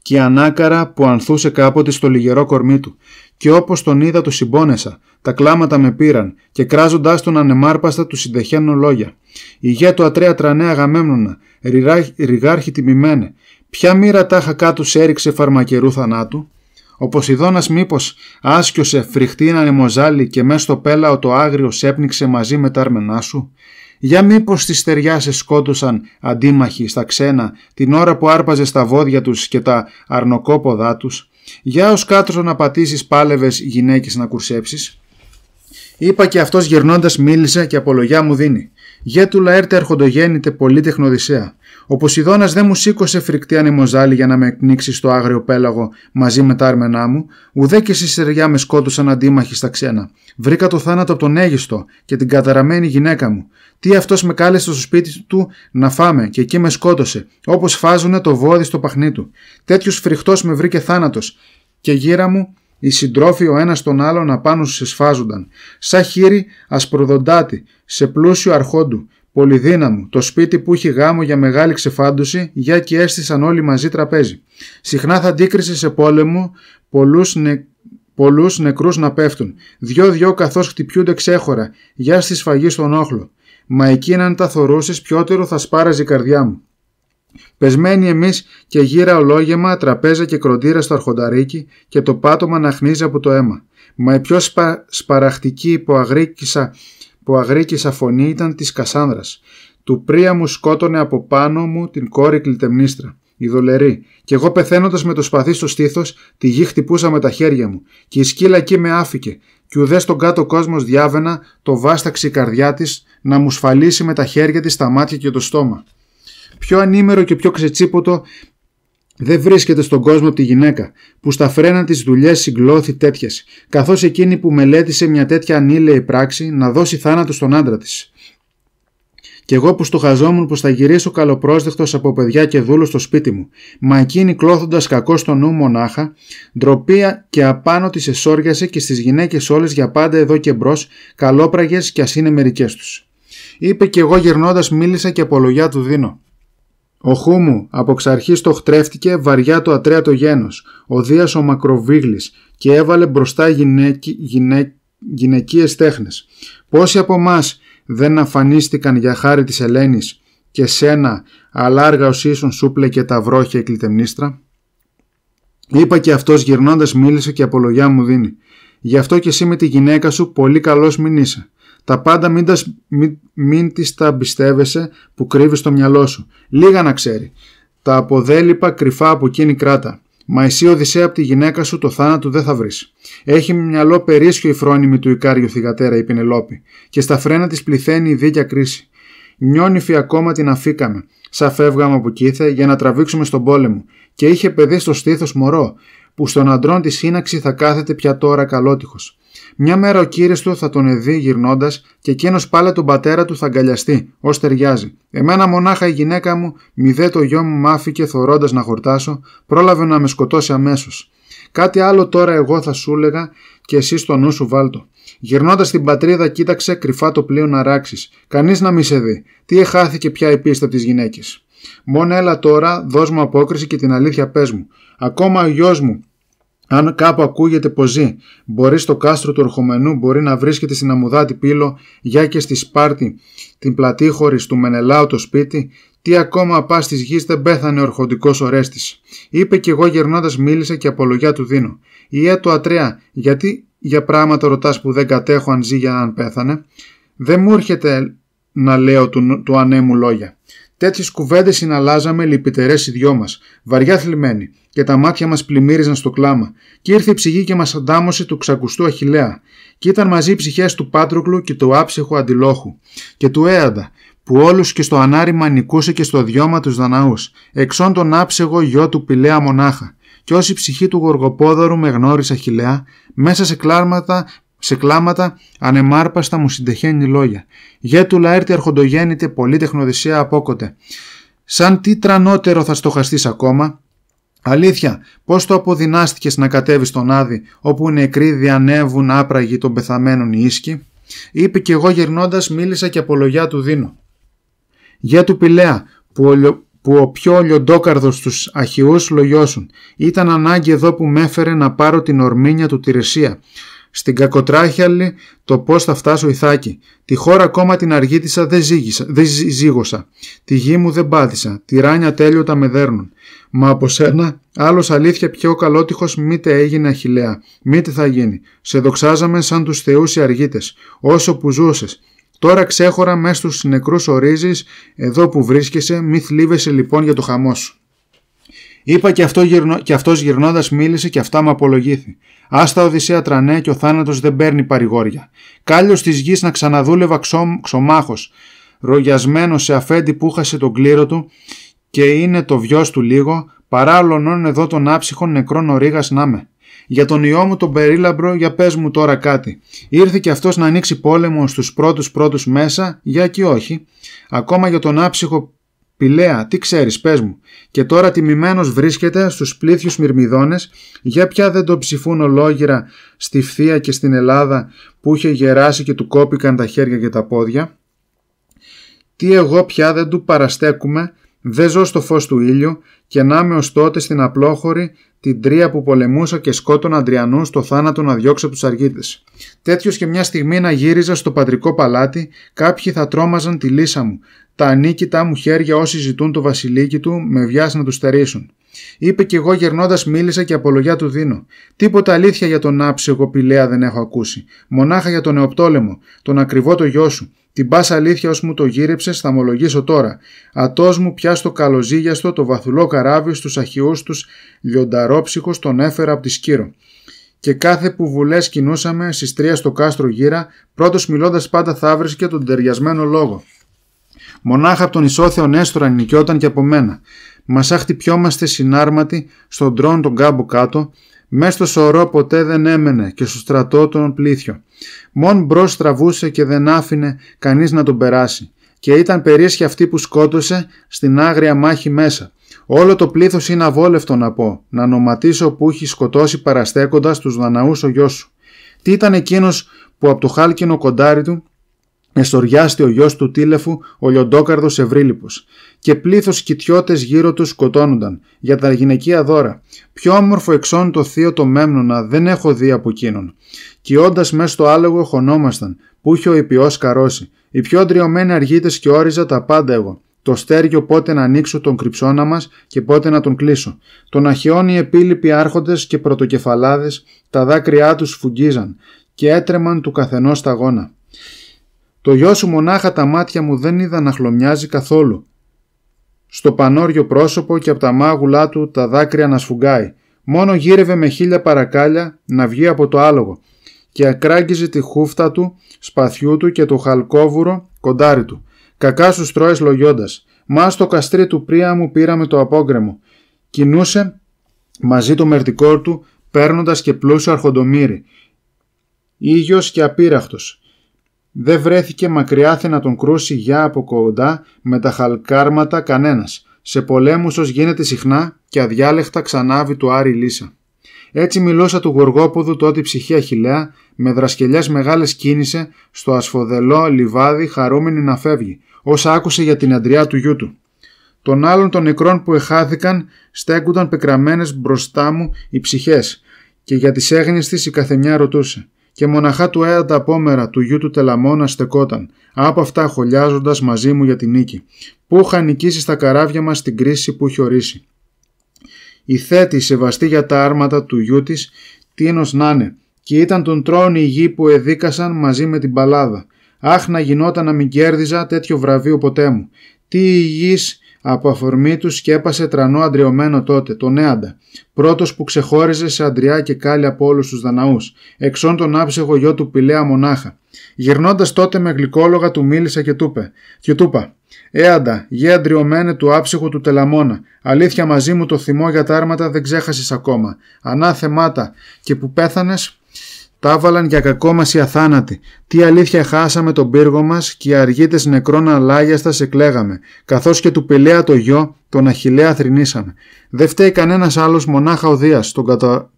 και η ανάκαρα που ανθούσε κάποτε στο λιγερό κορμί του. Και όπως τον είδα του συμπόνεσα, τα κλάματα με πήραν και κράζοντα τον ανεμάρπαστα του συντεχαίνω λόγια. Η του ατρέα τρανέα γαμέμνονα, ριγάρχη τιμημένε, Ποια μοίρα τάχα κάτου έριξε φαρμακερού θανάτου. Ο Ποσειδώνα μήπως άσκιοσε φρικτή νεμοζάλι και μέσα στο πέλαο το άγριο σέπνιξε μαζί με τα αρμενά σου. Για μήπως τη στεριάς σε σκότωσαν αντίμαχοι στα ξένα την ώρα που άρπαζε τα βόδια τους και τα αρνοκόποδά τους, Για ως κάτω να πατήσεις πάλευες γυναίκες να κουρσέψεις. Είπα και αυτός γυρνώντας μίλησε και απολογιά μου δίνει. Γέτουλα έρτε αρχοντογέννητε πολύ τεχνοδυσσέα. Ο Ποσειδώνας δεν μου σήκωσε φρικτή ανεμοζάλη για να με εκνίξει στο άγριο πέλαγο μαζί με τα άρμενά μου, ουδέ και στη σεριά με σκότωσαν αντίμαχοι στα ξένα. Βρήκα το θάνατο από τον Αίγιστο και την καταραμένη γυναίκα μου. Τι αυτός με κάλεσε στο σπίτι του να φάμε και εκεί με σκότωσε, όπως φάζουνε το βόδι στο παχνί του. Τέτοιος φρικτός με βρήκε θάνατος. Και γύρα μου οι συντρόφοι ο ένας τον άλλον απάνω σφάζονταν, σαν χείρι ασπροδοντάτη, σε πλούσιο αρχόντου, πολυδύναμο, το σπίτι που είχε γάμο για μεγάλη ξεφάντωση, για και έστησαν όλοι μαζί τραπέζι. Συχνά θα αντίκρισε σε πόλεμο πολλούς, νε... πολλούς νεκρούς να πέφτουν. Δυο-δυο καθώς χτυπιούνται ξέχωρα, για στη σφαγή στον όχλο. Μα εκείναν τα θορούσες πιότερο θα σπάραζε η καρδιά μου. Πεσμένοι εμείς και γύρα ολόγεμα, τραπέζα και κροντήρα στο αρχονταρίκι και το πάτωμα να χνίζει από το αίμα. Μα η πιο σπα, σπαραχτική που αγρίκησα φωνή ήταν της Κασάνδρας». Του πρία μου σκότωνε από πάνω μου την κόρη κλητεμνίστρα, η δολερή. Κι εγώ πεθαίνοντας με το σπαθί στο στήθος τη γη χτυπούσα με τα χέρια μου. Και η σκύλα εκεί με άφηκε. Κι ουδές στον κάτω κόσμος διάβαινα το βάσταξε η καρδιά της να μου σφαλίσει με τα χέρια της τα μάτια και το στόμα πιο ανήμερο και πιο ξετσίποτο δεν βρίσκεται στον κόσμο τη γυναίκα, που στα φρένα της δουλειές συγκλώθη τέτοιες, καθώς εκείνη που μελέτησε μια τέτοια ανήλαιη πράξη να δώσει θάνατο στον άντρα της. Κι εγώ που στοχαζόμουν πως θα γυρίσω καλοπρόσδεκτος από παιδιά και δούλο στο σπίτι μου, μα εκείνη κλώθοντας κακό στο νου μονάχα, ντροπή και απάνω της εσόριασε και στις γυναίκες όλες για πάντα εδώ και μπρος, καλόπραγες κι ας είναι μερικές τους. Είπε κι εγώ γυρνώντας μίλησα και απολογιά του δίνω. Ο Χούμου από ξαρχής το χτρέφτηκε βαριά το ατρέατο γένος, ο δίας ο μακροβίγλης, και έβαλε μπροστά γυναίκι, τέχνε. γυναικείες τέχνες. Πόσοι από εμάς δεν αφανίστηκαν για χάρη της Ελένης και σένα αλάργα ως ίσον σούπλε και τα βρόχια κλητεμνίστρα. Είπα και αυτός γυρνώντας μίλησε και απολογιά μου δίνει. Γι' αυτό και εσύ με τη γυναίκα σου πολύ καλός μην είσαι. Τα πάντα μην, τας, μην, μην τις τα που κρύβεις στο μυαλό σου. Λίγα να ξέρει. Τα αποδέλυπα κρυφά από εκείνη κράτα. Μα εσύ Οδυσσέα από τη γυναίκα σου το θάνατο δεν θα βρεις. Έχει μυαλό περίσχιο η φρόνιμη του Ικάριου θυγατέρα η Πινελόπη, και στα φρένα της πληθαίνει η δίκια κρίση. Νιώνυφη ακόμα την αφήκαμε, σαν φεύγαμε από κήθε για να τραβήξουμε στον πόλεμο, και είχε παιδί στο στήθος μωρό, που στον αντρών της σύναξη θα κάθεται πια τώρα καλότυχος. Μια μέρα ο κύριος του θα τον εδεί γυρνώντας και εκείνος πάλι τον πατέρα του θα αγκαλιαστεί, ως ταιριάζει. Εμένα μονάχα η γυναίκα μου, μηδέ το γιο μου μάφηκε θωρώντας να χορτάσω, πρόλαβε να με σκοτώσει αμέσως. Κάτι άλλο τώρα εγώ θα σου έλεγα και εσύ στο νου σου βάλτο. Γυρνώντας στην πατρίδα, κοίταξε κρυφά το πλοίο να ράξεις. Κανείς να μη σε δει. Τι εχάθηκε πια η πίστη από τις γυναίκες. Μόνο έλα τώρα, δώσ' μου απόκριση και την αλήθεια πες μου. Ακόμα ο γιος μου αν κάπου ακούγεται πω ζει, μπορεί στο κάστρο του ερχομενού μπορεί να βρίσκεται στην Αμουδάτη Πύλο, για και στη Σπάρτη, την πλατήχωρη του Μενελάου το σπίτι, τι ακόμα πας τη γης δεν πέθανε ο ερχοντικός Ορέστης. Είπε κι εγώ γερνώντας μίλησε και απολογιά του δίνω. Ή το Ατρέα, γιατί για πράγματα ρωτάς που δεν κατέχω αν ζει για αν πέθανε. Δεν μου έρχεται να λέω του, ανέμου λόγια. Τέτοιες κουβέντες συναλλάζαμε λυπητερές οι δυο μας, βαριά θλιμμένοι, και τα μάτια μας πλημμύριζαν στο κλάμα, και ήρθε η ψυχή και μας αντάμωσε του ξακουστού Αχηλέα, και ήταν μαζί οι ψυχές του Πάτροκλου και του άψυχου Αντιλόχου, και του Έαντα, που όλους και στο ανάρημα νικούσε και στο δυόμα τους Δαναού, εξών τον άψεγο γιο του Πηλέα μονάχα, και ω η ψυχή του Γοργοπόδωρου με γνώρισε Αχηλέα, μέσα σε κλάρματα σε κλάματα ανεμάρπαστα μου συντεχαίνει λόγια. του έρθει αρχοντογέννητε πολύ τεχνοδυσία απόκοτε. Σαν τι τρανότερο θα στοχαστείς ακόμα. Αλήθεια, πώς το αποδυνάστηκες να κατέβεις στον Άδη, όπου οι νεκροί διανεύουν άπραγοι των πεθαμένων οι ίσκοι. Είπε κι εγώ γυρνώντας μίλησα και απολογιά του δίνω. Για του Πηλέα, που, ο πιο λιοντόκαρδος τους αχιούς λογιώσουν, ήταν ανάγκη εδώ που με έφερε να πάρω την ορμήνια του Τηρεσία, στην κακοτράχιαλη το πώς θα φτάσω Ιθάκη. Τη χώρα ακόμα την αργήτησα δεν, ζήγωσα. Τη γη μου δεν πάτησα, Τη ράνια τέλειωτα με δέρνουν. Μα από σένα, άλλος αλήθεια πιο καλότυχος μήτε έγινε αχηλέα. Μήτε θα γίνει. Σε δοξάζαμε σαν τους θεούς οι αργίτες, όσο που ζούσες. Τώρα ξέχωρα μέσα στους νεκρούς ορίζεις, εδώ που βρίσκεσαι, μη θλίβεσαι λοιπόν για το χαμό σου. Είπα και, αυτό γυρνώντα και αυτός γυρνώντας μίλησε και αυτά μου απολογήθη. Άστα Οδυσσέα τρανέ και ο θάνατος δεν παίρνει παρηγόρια. Κάλιος της γης να ξαναδούλευα ξο... ξωμάχος, ρογιασμένος σε αφέντη που χασε τον κλήρο του και είναι το βιός του λίγο, παρά εδώ τον άψυχον νεκρόν ορίγας να με. Για τον ιό μου τον περίλαμπρο, για πες μου τώρα κάτι. Ήρθε και αυτός να ανοίξει πόλεμο στους πρώτους πρώτους μέσα, για και όχι. Ακόμα για τον άψυχο «Πιλέα, τι ξέρεις, πες μου. Και τώρα τιμημένος βρίσκεται στους πλήθιους μυρμηδώνε, για πια δεν το ψηφούν ολόγυρα στη Φθία και στην Ελλάδα που είχε γεράσει και του κόπηκαν τα χέρια και τα πόδια. Τι εγώ πια δεν του παραστέκουμε, δεν ζω στο φως του ήλιου και να είμαι ως τότε στην απλόχωρη την τρία που πολεμούσα και σκότωνα Αντριανού στο θάνατο να διώξω τους αργίτες. Τέτοιος και μια στιγμή να γύριζα στο πατρικό παλάτι, κάποιοι θα τρόμαζαν τη λύσα μου τα ανίκητα μου χέρια όσοι ζητούν το βασιλίκι του με βιάς να τους στερήσουν. Είπε κι εγώ γερνώντας μίλησα και απολογιά του δίνω. Τίποτα αλήθεια για τον Άψιο Κοπηλέα δεν έχω ακούσει. Μονάχα για τον Νεοπτόλεμο, τον ακριβό το γιο σου. Την πα αλήθεια ως μου το γύρεψες, θα ομολογήσω τώρα. Ατός μου πια στο καλοζύγιαστο το βαθουλό καράβι στους αχιού τους λιονταρόψυχους τον έφερα από τη Σκύρο. Και κάθε που βουλές κινούσαμε στις τρία στο κάστρο γύρα, πρώτος μιλώντας πάντα θα βρίσκε τον ταιριασμένο λόγο. Μονάχα από τον Ισόθεο Νέστορα νικιόταν και από μένα. μας χτυπιόμαστε συνάρματοι στον τρόν τον κάμπο κάτω, Μες στο σωρό ποτέ δεν έμενε και στο στρατό τον πλήθιο. Μόν μπρος τραβούσε και δεν άφηνε κανείς να τον περάσει. Και ήταν περίσχη αυτή που σκότωσε στην άγρια μάχη μέσα. Όλο το πλήθος είναι αβόλευτο να πω, να νοματίσω που έχει σκοτώσει παραστέκοντας τους δαναούς ο γιό σου. Τι ήταν εκείνος που από το χάλκινο κοντάρι του με Εσοριάστη ο γιος του Τίλεφου, ο λιοντόκαρδος Ευρύλιπος. Και πλήθος κοιτιώτες γύρω τους σκοτώνονταν, για τα γυναικεία δώρα. Πιο όμορφο εξών το θείο το Μέμνονα δεν έχω δει από εκείνον. όντας μέσα στο άλογο χωνόμασταν, που είχε ο υπηός καρώσει. Οι πιο ντριωμένοι αργίτες και όριζα τα πάντα εγώ. Το στέργιο πότε να ανοίξω τον κρυψώνα μας και πότε να τον κλείσω. Τον αχαιών οι επίλοιποι άρχοντες και πρωτοκεφαλάδες, τα δάκρυά τους φουγγίζαν και έτρεμαν του καθενός τα γόνα. Το γιο σου μονάχα τα μάτια μου δεν είδα να χλωμιάζει καθόλου. Στο πανόριο πρόσωπο και από τα μάγουλά του τα δάκρυα να σφουγγάει. Μόνο γύρευε με χίλια παρακάλια να βγει από το άλογο και ακράγγιζε τη χούφτα του, σπαθιού του και το χαλκόβουρο κοντάρι του. Κακά σου τρώε λογιώντας. Μα στο καστρί του πρία μου πήραμε το απόγκρεμο. Κινούσε μαζί το μερτικό του, παίρνοντας και πλούσιο αρχοντομήρι. Ήγιο και απείραχτος. Δε βρέθηκε μακριάθε να τον κρούσει για από κοντά με τα χαλκάρματα κανένας. Σε πολέμους ως γίνεται συχνά και αδιάλεχτα ξανάβει του Άρη Λύσα. Έτσι μιλώσα του Γοργόποδου τότε ψυχή Αχιλέα, με δρασκελιάς μεγάλες κίνησε στο ασφοδελό λιβάδι χαρούμενη να φεύγει, ως άκουσε για την αντριά του γιού του. Των άλλων των νεκρών που εχάθηκαν στέκουνταν πεκραμένες μπροστά μου οι ψυχές και για τις έγνες της η καθεμιά ρωτούσε και μοναχά του αέρα τα πόμερα του γιού του Τελαμόνα στεκόταν, από αυτά χολιάζοντα μαζί μου για την νίκη. Πού είχα νικήσει στα καράβια μας την κρίση που ορίσει. Η θέτη σεβαστή για τα άρματα του γιού της, τίνος να είναι, και ήταν τον τρόν η γη που εδίκασαν μαζί με την παλάδα. Αχ να γινόταν να μην κέρδιζα τέτοιο βραβείο ποτέ μου. Τι γης... Από αφορμή τους σκέπασε τρανό αντριωμένο τότε, τον Έαντα, πρώτος που ξεχώριζε σε αντριά και κάλλη από όλους τους Δαναούς, εξών τον άψεγο γιο του Πηλέα μονάχα. Γυρνώντας τότε με γλυκόλογα του μίλησα και του και τούπα. Έαντα, «Ε, γε αντριωμένε του άψεγου του Τελαμόνα, αλήθεια μαζί μου το θυμό για τα άρματα δεν ξέχασες ακόμα. Ανάθεμάτα, και που πέθανες, τα έβαλαν για κακό μα οι αθάνατοι. Τι αλήθεια χάσαμε τον πύργο μας και οι αργίτες νεκρών αλάγιαστα σε κλαίγαμε, καθώς και του Πελέα το γιο, τον Αχιλέα θρυνήσαμε. Δεν φταίει κανένας άλλος μονάχα ο Δίας, τον κατα...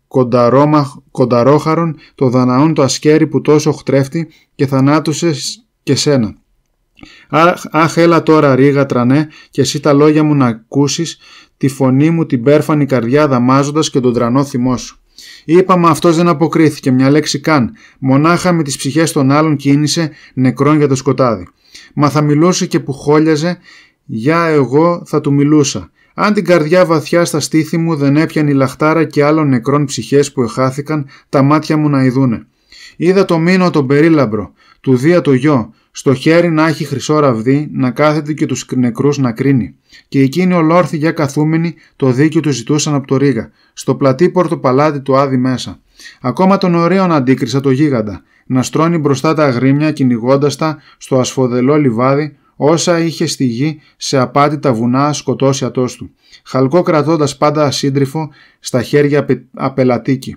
κονταρόχαρον, το δαναόν το ασκέρι που τόσο χτρέφτη και θανάτουσες και σένα. Αχ, αχ, έλα τώρα ρίγα τρανέ και εσύ τα λόγια μου να ακούσεις, τη φωνή μου την πέρφανη καρδιά δαμάζοντας και τον τρανό θυμός σου. Είπαμε αυτός δεν αποκρίθηκε μια λέξη καν. Μονάχα με τις ψυχές των άλλων κίνησε νεκρόν για το σκοτάδι. Μα θα μιλούσε και που χόλιαζε, για εγώ θα του μιλούσα. Αν την καρδιά βαθιά στα στήθη μου δεν έπιανε η λαχτάρα και άλλων νεκρών ψυχές που εχάθηκαν, τα μάτια μου να ειδούνε. Είδα το μήνο τον περίλαμπρο, του δία το γιο, στο χέρι να έχει χρυσό ραβδί, να κάθεται και τους νεκρούς να κρίνει. Και εκείνοι ολόρθοι για καθούμενοι το δίκιο τους ζητούσαν από το Ρίγα, στο πορτο παλάτι του Άδη μέσα. Ακόμα τον ωραίον αντίκρισα το γίγαντα, να στρώνει μπροστά τα αγρίμια κυνηγώντας τα στο ασφοδελό λιβάδι, όσα είχε στη γη σε απάτη τα βουνά σκοτώσει ατός του, χαλκό κρατώντας πάντα ασύντριφο στα χέρια απε... απελατίκη.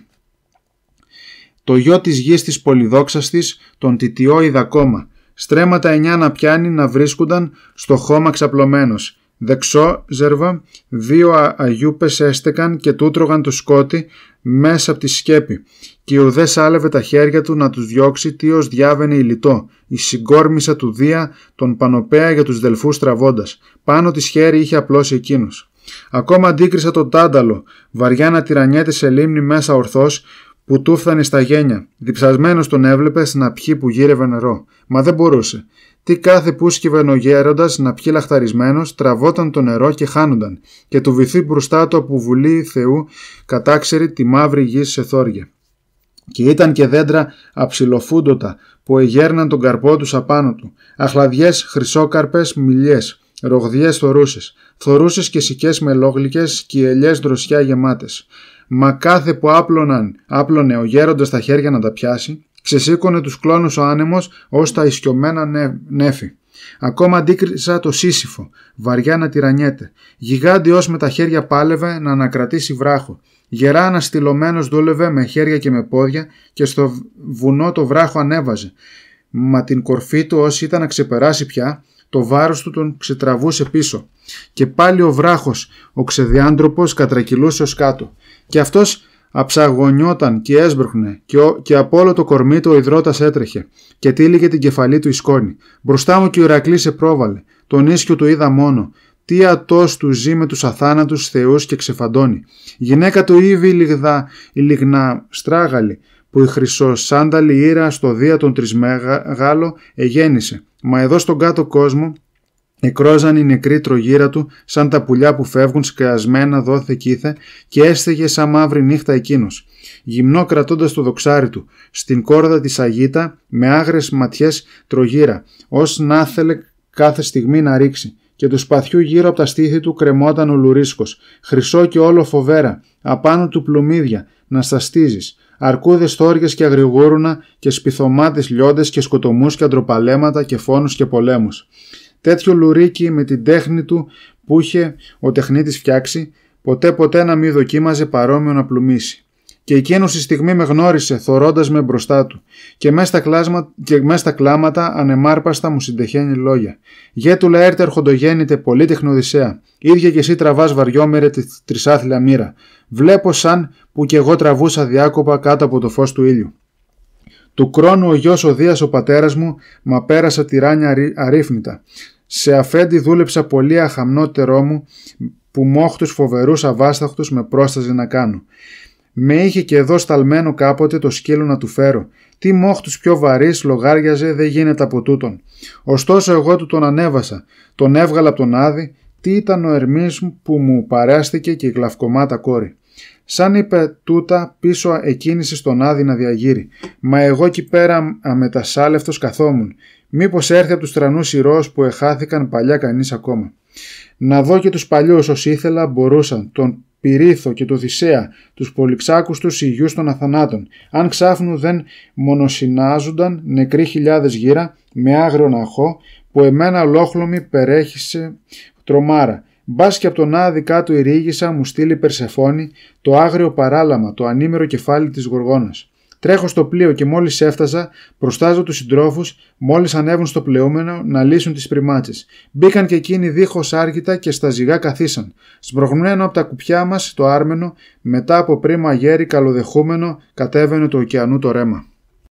Το γιο της γης της Πολυδόξας της τον τιτιό είδα ακόμα, στρέμματα εννιά να πιάνει να βρίσκονταν στο χώμα ξαπλωμένος. Δεξό ζερβα, δύο αγιούπες έστεκαν και τούτρωγαν το σκότι μέσα από τη σκέπη και ο δε τα χέρια του να τους διώξει τι ως διάβαινε η λιτό, η συγκόρμησα του Δία τον Πανοπέα για τους δελφούς τραβώντας. Πάνω της χέρι είχε απλώσει εκείνος. Ακόμα αντίκρισα τον Τάνταλο, βαριά να τυρανιέται σε λίμνη μέσα ορθώς, που του στα γένια. διψασμένος τον έβλεπες να πιει που γύρευε νερό. Μα δεν μπορούσε. Τι κάθε που σκύβεν ο γέροντας να πιει λαχταρισμένος, τραβόταν το νερό και χάνονταν, και του βυθεί μπροστά του από βουλή Θεού κατάξερη τη μαύρη γη σε θόρια. Και ήταν και δέντρα αψιλοφούντοτα που εγέρναν τον καρπό τους απάνω του, αχλαδιές χρυσόκαρπες μιλιές, ρογδιές θορούσε, θορούσε και σικές μελόγλικες και ελιές δροσιά γεμάτες μα κάθε που άπλωναν, άπλωνε ο γέροντας τα χέρια να τα πιάσει, ξεσήκωνε τους κλόνους ο άνεμος ως τα ισιωμένα νέφη. Ακόμα αντίκρισα το σύσυφο, βαριά να τυρανιέται. Γιγάντιος με τα χέρια πάλευε να ανακρατήσει βράχο. Γερά αναστηλωμένος δούλευε με χέρια και με πόδια και στο βουνό το βράχο ανέβαζε. Μα την κορφή του όσοι ήταν να ξεπεράσει πια, το βάρος του τον ξετραβούσε πίσω. Και πάλι ο βράχος, ο ξεδιάντροπος κατρακυλούσε ως κάτω. Και αυτός αψαγωνιόταν και έσβρχνε και, ο, και από όλο το κορμί του ο υδρότας έτρεχε και τύλιγε την κεφαλή του η σκόνη. Μπροστά μου και ο Ηρακλής σε πρόβαλε, τον ίσιο του είδα μόνο. Τι ατός του ζει με τους αθάνατους θεούς και ξεφαντώνει. Γυναίκα του ήβη η λιγδά, η λιγνά στράγαλη, που η σάνταλη ήρας στο δία των τρισμεγάλο εγέννησε Μα εδώ στον κάτω κόσμο νεκρόζαν οι νεκροί τρογύρα του, σαν τα πουλιά που φεύγουν σκεασμένα δόθε κήθε, και έστεγε σαν μαύρη νύχτα εκείνος. γυμνό κρατώντας το δοξάρι του, στην κόρδα της Αγίτα, με άγρες ματιές τρογύρα, ως να θέλε κάθε στιγμή να ρίξει. Και του σπαθιού γύρω από τα στήθη του κρεμόταν ο λουρίσκος, χρυσό και όλο φοβέρα, απάνω του πλουμίδια, να σταστίζεις, αρκούδες τόρια και αγριγούρουνα και σπιθωμάτες λιόντε και σκοτωμούς και αντροπαλέματα και φόνους και πολέμους. Τέτοιο λουρίκι με την τέχνη του που είχε ο τεχνίτης φτιάξει, ποτέ ποτέ να μη δοκίμαζε παρόμοιο να πλουμίσει. Και εκείνος στη στιγμή με γνώρισε, θωρώντας με μπροστά του, και μέσα στα, κλάσμα... και μέσα στα κλάματα ανεμάρπαστα μου συντεχαίνει λόγια. Γέτουλα έρτε αρχοντογέννητε πολύ τεχνοδυσέα. ίδια και εσύ τραβάς βαριόμερε τη τρισάθλια μοίρα βλέπω σαν που κι εγώ τραβούσα διάκοπα κάτω από το φως του ήλιου. Του κρόνου ο γιος ο Δίας ο πατέρας μου μα πέρασα τυράνια αρρύφνητα. Σε αφέντη δούλεψα πολύ αχαμνότερό μου που μόχτους φοβερούς αβάσταχτους με πρόσταζε να κάνω. Με είχε και εδώ σταλμένο κάποτε το σκύλο να του φέρω. Τι μόχτους πιο βαρύς λογάριαζε δεν γίνεται από τούτον. Ωστόσο εγώ του τον ανέβασα. Τον έβγαλα από τον Άδη. Τι ήταν ο Ερμής που μου παρέστηκε και η κόρη. Σαν είπε τούτα πίσω εκκίνησε στον Άδη να διαγύρει. Μα εγώ εκεί πέρα αμετασάλευτος καθόμουν. Μήπως έρθει από τους τρανούς ηρώες που εχάθηκαν παλιά κανείς ακόμα. Να δω και τους παλιούς όσοι ήθελα μπορούσαν, τον Πυρίθο και το Θησέα, τους πολυψάκους τους υγιούς των αθανάτων. Αν ξάφνου δεν μονοσυνάζονταν νεκροί χιλιάδες γύρα με άγριο ναχό που εμένα ολόχλωμη περέχησε τρομάρα. Μπας και από τον Άδη κάτω η ρίγησα μου στείλει Περσεφόνη το άγριο παράλαμα, το ανήμερο κεφάλι της Γοργόνας. Τρέχω στο πλοίο και μόλις έφτασα, προστάζω τους συντρόφους, μόλις ανέβουν στο πλεούμενο να λύσουν τις πριμάτσες. Μπήκαν και εκείνοι δίχως άργητα και στα ζυγά καθίσαν. Σπρογμένο από τα κουπιά μας το άρμενο, μετά από πρίμα γέρι καλοδεχούμενο, κατέβαινε το ωκεανού το ρέμα.